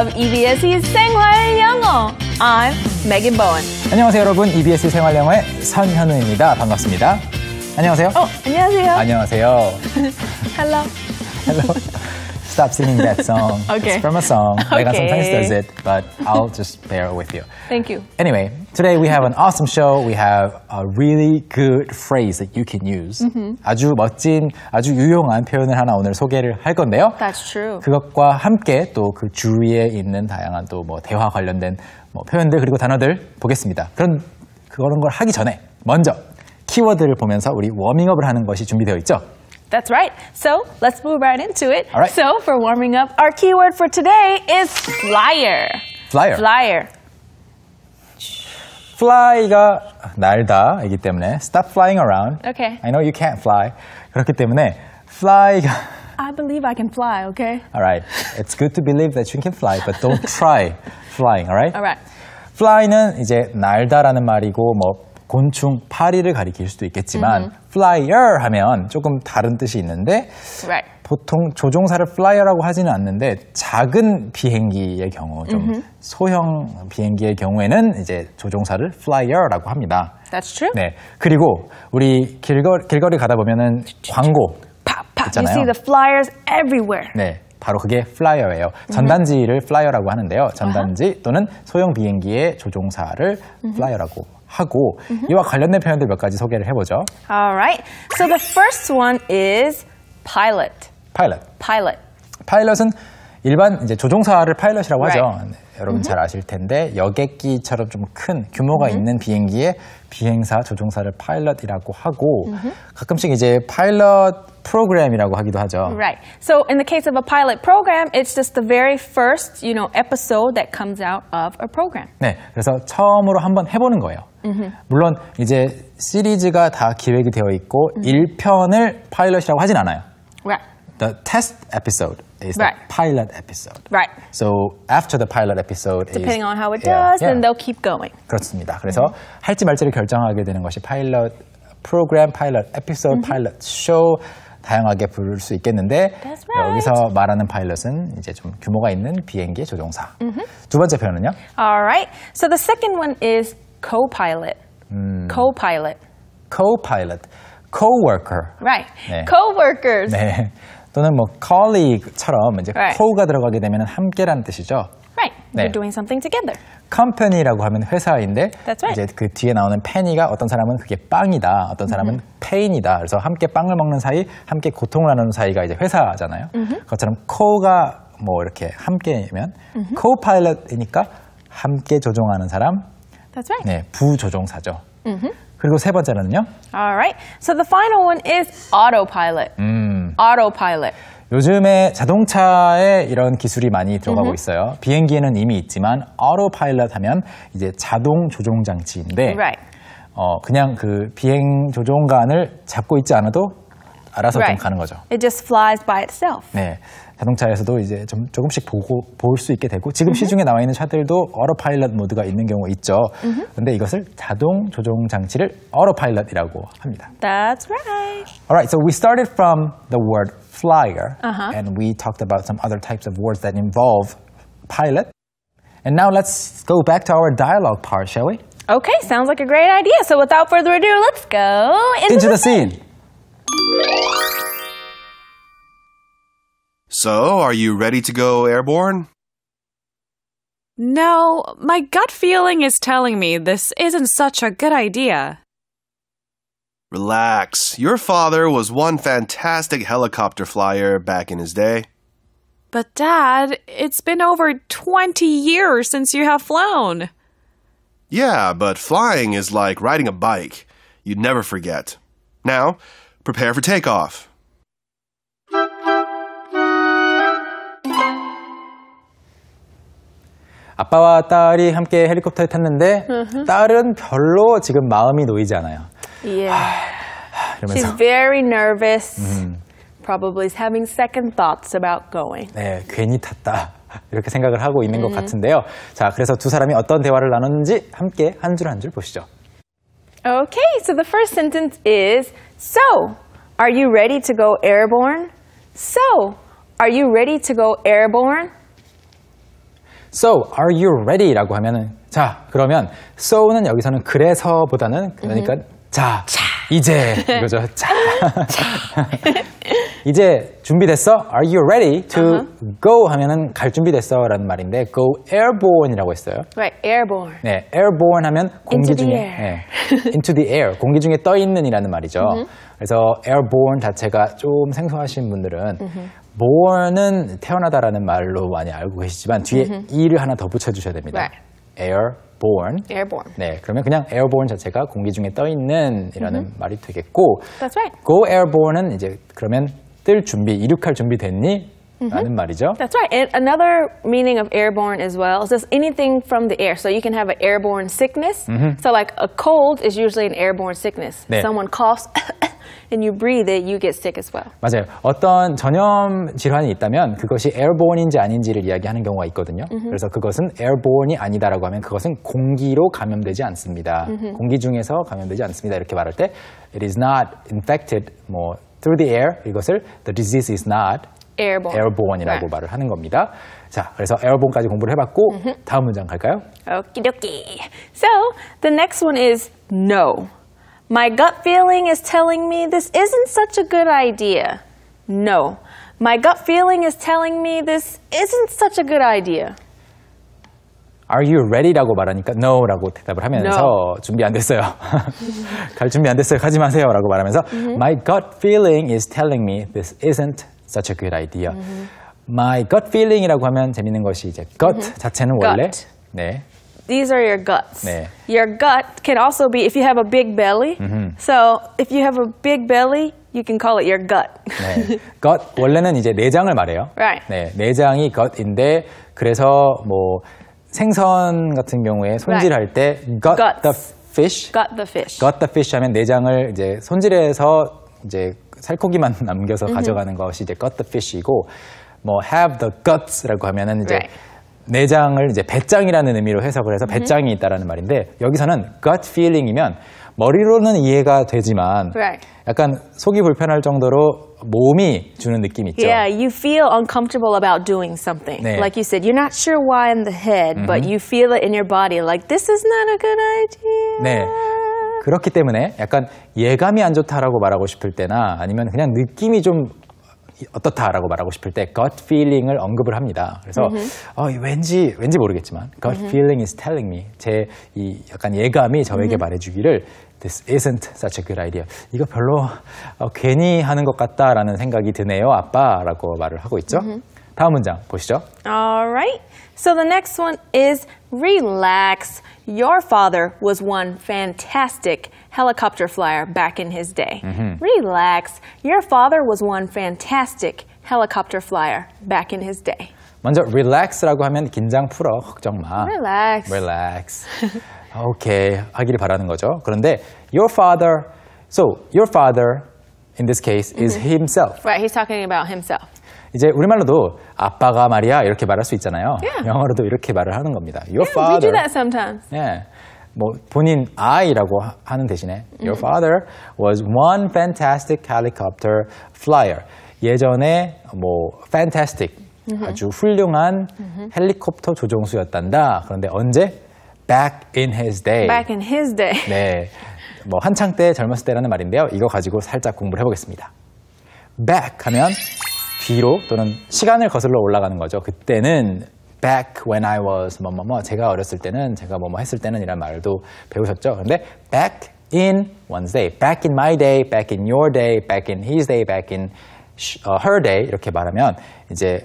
of e b s 생활 영어. I'm Megan Bowen. 안녕하세요, 여러분. EBS 생활 영어의 선현우입니다. 반갑습니다. 안녕하세요. 어, 안녕하세요. 안녕하세요. Hello. Hello. stop singing that song. okay. It's from a song. Okay. Mega sometimes does it, but I'll just bear with you. Thank you. Anyway, today we have an awesome show. We have a really good phrase that you can use. Mm-hmm. 아주 멋진, 아주 유용한 표현을 하나 오늘 소개를 할 건데요. That's true. 그것과 함께 또 그 주위에 있는 다양한 또 뭐 대화 관련된 뭐 표현들 그리고 단어들 보겠습니다. 그런 그런 걸 하기 전에 먼저 키워드를 보면서 우리 워밍업을 하는 것이 준비되어 있죠. That's right. So let's move right into it. All right. So for warming up, our keyword for today is flyer. Flyer. Flyer. fly가 날다이기 때문에 stop flying around. Okay. I know you can't fly. 그렇기 때문에 fly가 I believe I can fly, okay? All right. It's good to believe that you can fly, but don't try flying, all right? All right. fly는 이제 날다라는 말이고 뭐 곤충 파리를 가리킬 수도 있겠지만 m 음. flyer 하면 조금 다른 뜻이 있는데 right. 보통 조종사를 f l y e r 라고 하지는 않는데 작은 비행기의 경우 좀 mm-hmm. 소형 비행기의 경우에는 이제 조종사를 f l y e r 라고 합니다. That's true. 네. 그리고 우리 길거, 길거리 가다 보면은 광고 있잖아요. You see the flyers everywhere. 네. 바로 그게 플라이어예요. 전단지를 플라이어라고 하는데요. Uh-huh. 전단지 또는 소형 비행기의 조종사를 플라이어라고 하고 이와 관련된 표현들 몇 가지 소개를 해보죠. Alright. So the first one is pilot. Pilot. Pilot. pilot은 일반 이제 조종사를 파일럿이라고 하죠. Right. 여러분 잘 아실 텐데 여객기처럼 좀 큰 규모가 있는 비행기에 비행사 조종사를 파일럿이라고 하고 가끔씩 이제 파일럿 프로그램이라고 하기도 하죠. Right. So in the case of a pilot program, it's just the very first, you know, episode that comes out of a program. 네. 그래서 처음으로 한번 해 보는 거예요. 음흠. 물론 이제 시리즈가 다 기획이 되어 있고 음. 1편을 파일럿이라고 하진 않아요. Right. The test episode is right. the pilot episode. Right. So after the pilot episode depending is, on how it does, yeah, then yeah. they'll keep going. 그렇습니다. 그래서 음. 할지 말지를 결정하게 되는 것이 파일럿 프로그램, 파일럿 에피소드, 음흠. 파일럿 쇼 다양하게 부를 수 있겠는데 right. 여기서 말하는 파일럿은 이제 좀 규모가 있는 비행기 조종사. 음흠. 두 번째 표현은요? All right. So the second one is co-pilot. 음. co-pilot. co-pilot. co-worker. Right. 네. co-workers. 네. 또는 뭐 colleague처럼 이제 right. co가 들어가게 되면 함께라는 뜻이죠. Right. 네. You're doing something together. company라고 하면 회사인데 right. 이제 그 뒤에 나오는 penny가 어떤 사람은 그게 빵이다, 어떤 사람은 mm -hmm. pain이다. 그래서 함께 빵을 먹는 사이, 함께 고통을 나누는 사이가 이제 회사잖아요. Mm -hmm. 그것처럼 co가 뭐 이렇게 함께면 mm -hmm. co-pilot이니까 함께 조종하는 사람, That's right. 네, 부조종사죠. Mm-hmm. 그리고 세 번째는요. All right. So the final one is autopilot. 음. Autopilot. 요즘에 자동차에 이런 기술이 많이 들어가고 있어요. 비행기에는 이미 있지만 autopilot 하면 이제 자동 조종 장치인데 Right. 어, 그냥 그 비행 조종간을 잡고 있지 않아도 알아서 좀 Right. 가는 거죠. It just flies by itself. 네. 자동차에서도 이제 좀 조금씩 보고 볼 수 있게 되고 지금 시중에 나와 있는 차들도 어로 파일럿 모드가 있는 경우가 있죠. 근데 이것을 자동 조종 장치를 어로 파일럿이라고 합니다. That's right. Alright, so we started from the word flyer uh-huh. and we talked about some other types of words that involve pilot. And now let's go back to our dialogue part, shall we? Okay, sounds like a great idea. So without further ado, let's go into, into the, the scene. scene. So, are you ready to go airborne? No, my gut feeling is telling me this isn't such a good idea. Relax. Your father was one fantastic helicopter flyer back in his day. But, Dad, it's been over 20 years since you have flown. Yeah, but flying is like riding a bike. You'd never forget. Now, prepare for takeoff. 아빠와 딸이 함께 헬리콥터를 탔는데 딸은 별로 지금 마음이 놓이지 않아요. Yeah. She's very nervous. 음. Probably is having second thoughts about going. 네, 괜히 탔다. 이렇게 생각을 하고 있는 것 같은데요. 자, 그래서 두 사람이 어떤 대화를 나눴는지 함께 한 줄 한 줄 보시죠. Okay, so the first sentence is So, are you ready to go airborne? So, are you ready to go airborne? So, are you ready? 라고 하면은 자, 그러면 so는 여기서는 그래서 보다는 그러니까 음. 자, 자, 이제 이거죠. 자. 자. 이제 준비됐어? Are you ready to uh -huh. go? 하면은 갈 준비됐어 라는 말인데 go airborne이라고 했어요. Right, airborne. 네, airborne 하면 공기 into 중에 네, into the air 공기 중에 떠 있는이라는 말이죠. Uh -huh. 그래서 airborne 자체가 좀 생소하신 분들은 born은 태어나다라는 말로 많이 알고 계시지만 뒤에 e를 하나 더 붙여주셔야 됩니다. Right. airborne. airborne. 네, 그러면 그냥 airborne 자체가 공기 중에 떠 있는이라는 말이 되겠고, That's right. go airborne은 이제 그러면 뜰 준비, 이륙할 준비 됐니? 라는 말이죠. That's right. And another meaning of airborne as well is just anything from the air. So you can have an airborne sickness. So like a cold is usually an airborne sickness. Someone coughs. and you breathe it, you get sick as well. 맞아요. 어떤 전염 질환이 있다면 그것이 airborne인지 아닌지를 이야기하는 경우가 있거든요. Mm-hmm. 그래서 그것은 airborne이 아니다라고 하면 그것은 공기로 감염되지 않습니다. Mm-hmm. 공기 중에서 감염되지 않습니다. 이렇게 말할 때 it is not infected 뭐 through the air 이것을 the disease is not airborne. airborne이라고 right. 말을 하는 겁니다. 자, 그래서 airborne까지 공부를 해봤고 mm-hmm. 다음 문장 갈까요? 오키도키. So the next one is no. My gut feeling is telling me this isn't such a good idea. No. My gut feeling is telling me this isn't such a good idea. Are you ready라고 말하니까 no라고 대답을 하면서 no. 준비 안 됐어요. 갈 준비 안 됐어요. 가지 마세요라고 말하면서 mm -hmm. my gut feeling is telling me this isn't such a good idea. Mm -hmm. my gut feeling이라고 하면 재밌는 것이 이제 gut mm -hmm. 자체는 gut. 원래 네 these are your guts. 네. Your gut can also be if you have a big belly. Mm-hmm. So if you have a big belly, you can call it your gut. 네. gut 원래는 이제 내장을 말해요. Right. 네, 내장이 gut인데 그래서 뭐 생선 같은 경우에 손질할 right. 때 gut Guts. the fish. gut the fish. gut the fish 하면 내장을 이제 손질해서 이제 살코기만 남겨서 mm-hmm. 가져가는 것이 이제 gut the fish이고 뭐 have the guts라고 하면은 이제 right. 내장을 이제 배짱이라는 의미로 해석을 해서 배짱이 있다라는 말인데 여기서는 gut feeling이면 머리로는 이해가 되지만 right. 약간 속이 불편할 정도로 몸이 주는 느낌 있죠. Yeah, you feel uncomfortable about doing something. 네. Like you said, you're not sure why in the head, mm-hmm. but you feel it in your body. Like this is not a good idea. 네. 그렇기 때문에 약간 예감이 안 좋다라고 말하고 싶을 때나 아니면 그냥 느낌이 좀 어떻다라고 말하고 싶을 때 gut feeling을 언급을 합니다. 그래서 어, 왠지 왠지 모르겠지만 gut feeling is telling me 제이 약간 예감이 저에게 말해주기를 this isn't such a good idea. 이거 별로 어, 괜히 하는 것 같다라는 생각이 드네요, 아빠라고 말을 하고 있죠. 다음 문장 보시죠. All right. So the next one is relax. Your father was one fantastic helicopter flyer back in his day. Mm -hmm. Relax. Your father was one fantastic helicopter flyer back in his day. 먼저 relax라고 하면 긴장 풀어 걱정 마. Relax. Relax. 오케이 하기를 바라는 거죠. 그런데 your father, so your father in this case is mm -hmm. himself. Right, he's talking about himself. 이제 우리말로도 아빠가 말이야 이렇게 말할 수 있잖아요. Yeah. 영어로도 이렇게 말을 하는 겁니다. Your yeah, father. We do that sometimes. 예. 뭐 본인 아이라고 하는 대신에 mm. Your father was one fantastic helicopter flyer. 예전에 뭐 fantastic mm-hmm. 아주 훌륭한 mm-hmm. 헬리콥터 조종수였단다. 그런데 언제? Back in his day. Back in his day. 네. 뭐 한창 때 젊었을 때라는 말인데요. 이거 가지고 살짝 공부를 해보겠습니다. Back 하면 뒤로 또는 시간을 거슬러 올라가는 거죠. 그때는 back when I was 뭐 뭐뭐 뭐, 뭐, 제가 어렸을 때는 제가 뭐뭐 뭐 했을 때는 이란 말도 배우셨죠. 근데 back in one's day, back in my day, back in your day, back in his day, back in 어, her day 이렇게 말하면 이제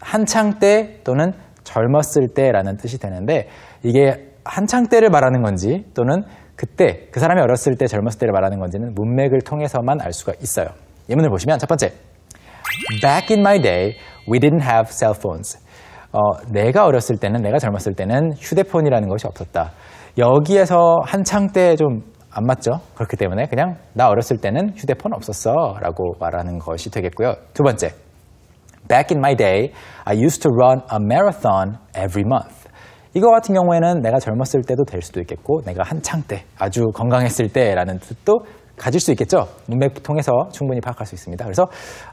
한창 때 또는 젊었을 때라는 뜻이 되는데 이게 한창 때를 말하는 건지 또는 그때 그 사람이 어렸을 때 젊었을 때를 말하는 건지는 문맥을 통해서만 알 수가 있어요. 예문을 보시면 첫 번째 Back in my day, we didn't have cell phones. 어, 내가 어렸을 때는, 내가 젊었을 때는 휴대폰이라는 것이 없었다. 여기에서 한창 때 좀 안 맞죠? 그렇기 때문에 그냥 나 어렸을 때는 휴대폰 없었어 라고 말하는 것이 되겠고요. 두 번째, Back in my day, I used to run a marathon every month. 이거 같은 경우에는 내가 젊었을 때도 될 수도 있겠고 내가 한창 때, 아주 건강했을 때라는 뜻도 가질 수 있겠죠. 문맥 통해서 충분히 파악할 수 있습니다. 그래서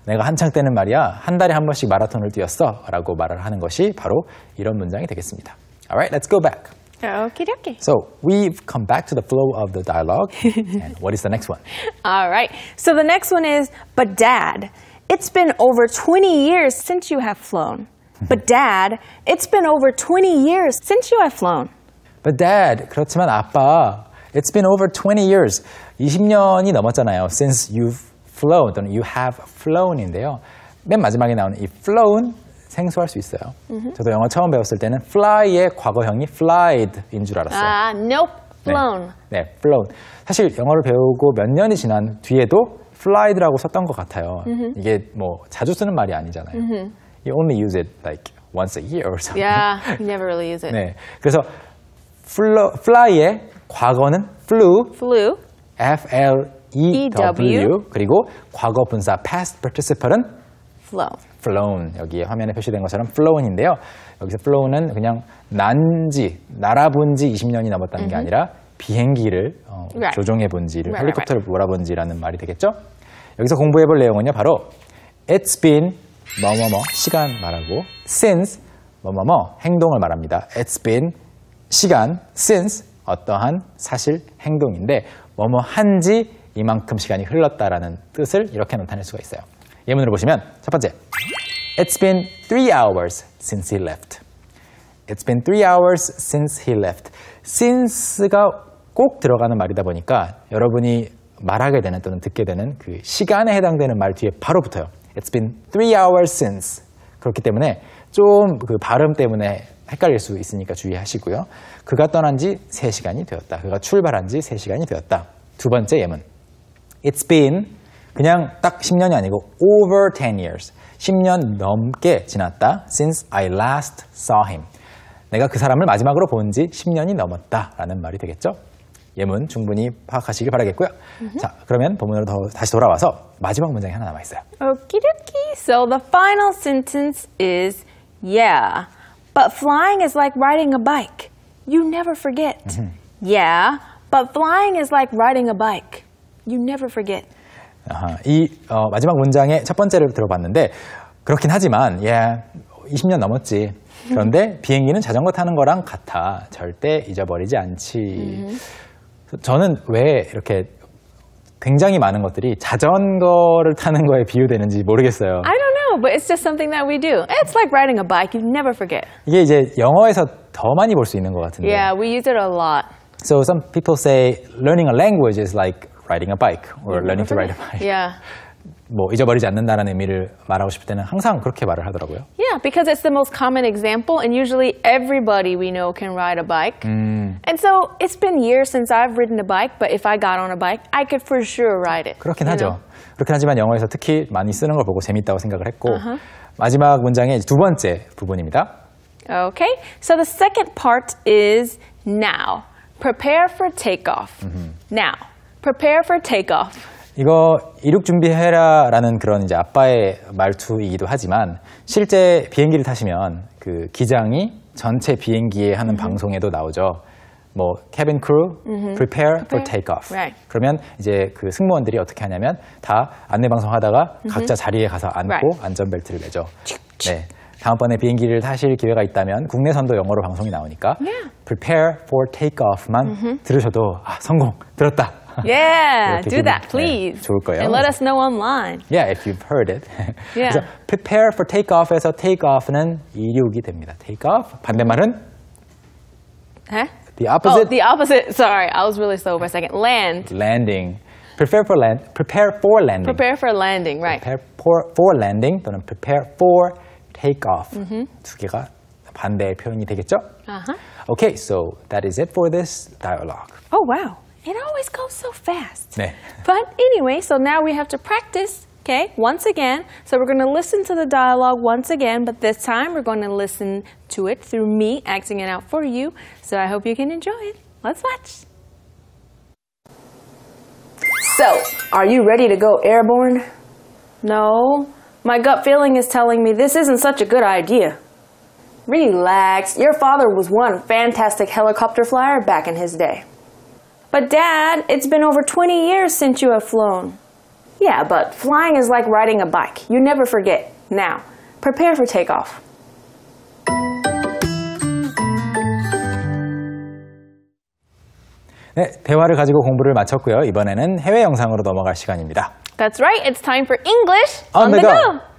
내가 한창 때는 말이야 한 달에 한 번씩 마라톤을 뛰었어라고 말을 하는 것이 바로 이런 문장이 되겠습니다. Alright, let's go back. Okay, okay. So we've come back to the flow of the dialogue. and what is the next one? All right. So the next one is, but dad, it's been over 20 years since you have flown. But dad, it's been over 20 years since you have flown. But dad, 그렇지만 아빠, It's been over 20 years. 20년이 넘었잖아요. Since you've flown 또는 you have flown인데요. 맨 마지막에 나오는 이 flown 생소할 수 있어요. Mm -hmm. 저도 영어 처음 배웠을 때는 fly의 과거형이 flyed인 줄 알았어요. 아, uh, nope, flown. 네, 네, flown. 사실 영어를 배우고 몇 년이 지난 뒤에도 flyed라고 썼던 것 같아요. Mm -hmm. 이게 뭐 자주 쓰는 말이 아니잖아요. Mm -hmm. You only use it like once a year or something. Yeah, you never really use it. 네, 그래서 fly의 과거는 flew, f l e F L E W 그리고 과거 분사 past participle 은 flown. flown 여기 화면에 표시된 것처럼 flown인데요. 여기서 flown은 그냥 난지 날아본지 20년이 넘었다는 게 아니라 비행기를 어, right. 조종해 본지를 right, 헬리콥터를 right. 몰아본지라는 말이 되겠죠. 여기서 공부해 볼 내용은요. 바로 it's been 뭐뭐뭐 시간 말하고 since 뭐뭐뭐 행동을 말합니다. it's been 시간 since 어떠한 사실 행동인데 뭐뭐 한지 이만큼 시간이 흘렀다라는 뜻을 이렇게 나타낼 수가 있어요. 예문으로 보시면 첫 번째 It's been three hours since he left. It's been three hours since he left. Since가 꼭 들어가는 말이다 보니까 여러분이 말하게 되는 또는 듣게 되는 그 시간에 해당되는 말 뒤에 바로 붙어요. It's been three hours since. 그렇기 때문에 좀 그 발음 때문에 헷갈릴 수 있으니까 주의하시고요. 그가 떠난 지 3시간이 되었다. 그가 출발한 지 3시간이 되었다. 두 번째 예문. It's been 그냥 딱 10년이 아니고 over 10 years. 10년 넘게 지났다. Since I last saw him. 내가 그 사람을 마지막으로 본 지 10년이 넘었다라는 말이 되겠죠. 예문 충분히 파악하시길 바라겠고요. Mm-hmm. 자, 그러면 본문으로 더, 다시 돌아와서 마지막 문장이 하나 남아 있어요. o k 도키 So the final sentence is yeah. But flying is like riding a bike. You never forget. Mm -hmm. Yeah, but flying is like riding a bike. You never forget. 아하, 이 어, 마지막 문장의 첫 번째를 들어봤는데 그렇긴 하지만 yeah, 20년 넘었지. 그런데 비행기는 자전거 타는 거랑 같아. 절대 잊어버리지 않지. 저는 왜 이렇게 굉장히 많은 것들이 자전거를 타는 거에 비유되는지 모르겠어요. but it's just something that we do. It's like riding a bike. You never forget. 이게 이제 영어에서 더 많이 볼 수 있는 것 같은데. Yeah, we use it a lot. So some people say learning a language is like riding a bike or mm-hmm. learning to ride a bike. Yeah. 뭐 잊어버리지 않는다는 의미를 말하고 싶을 때는 항상 그렇게 말을 하더라고요. Yeah, because it's the most common example, and usually everybody we know can ride a bike. 음. And so it's been years since I've ridden a bike, but if I got on a bike, I could for sure ride it. 그렇긴 하죠. Know? 그렇긴 하지만 영어에서 특히 많이 쓰는 걸 보고 재밌다고 생각을 했고 uh-huh. 마지막 문장의 두 번째 부분입니다. Okay, so the second part is now. Prepare for takeoff. Mm-hmm. Now, prepare for takeoff. 이거 이륙 준비해라라는 그런 이제 아빠의 말투이기도 하지만 실제 비행기를 타시면 그 기장이 전체 비행기에 하는 mm-hmm. 방송에도 나오죠. 뭐 cabin crew prepare for take off. Right. 그러면 이제 그 승무원들이 어떻게 하냐면 다 안내 방송 하다가 각자 자리에 가서 앉고 Right. 안전벨트를 매죠. 네. 다음번에 비행기를 타실 기회가 있다면 국내선도 영어로 방송이 나오니까 Yeah. prepare for take off만 들으셔도 아, 성공 들었다. Yeah, 이렇게 do 기분- that, 네, please. 좋을 거예요. And let us know online. Yeah, if you've heard it. Yeah. 그래서 prepare for take off에서 take off는 이륙이 됩니다. take off 반대말은 에? The opposite. Oh, the opposite. Sorry, I was really slow for a second. Land. Landing. Prepare for land. Prepare for landing. Prepare for landing. Right. Prepare for, for landing 또는 prepare for takeoff. Mm-hmm. 두 개가 반대의 표현이 되겠죠? Uh-huh. Okay, so that is it for this dialogue. Oh wow, it always goes so fast. 네. But anyway, so now we have to practice Okay, once again, so we're going to listen to the dialogue once again, but this time we're going to listen to it through me acting it out for you. So I hope you can enjoy it. Let's watch. So, are you ready to go airborne? No. My gut feeling is telling me this isn't such a good idea. Relax. Your father was one fantastic helicopter flyer back in his day. But Dad, it's been over 20 years since you have flown. Yeah, but flying is like riding a bike. You never forget. Now, prepare for takeoff. 네, 대화를 가지고 공부를 마쳤고요. 이번에는 해외 영상으로 넘어갈 시간입니다. That's right. It's time for English on, on the, the go. go.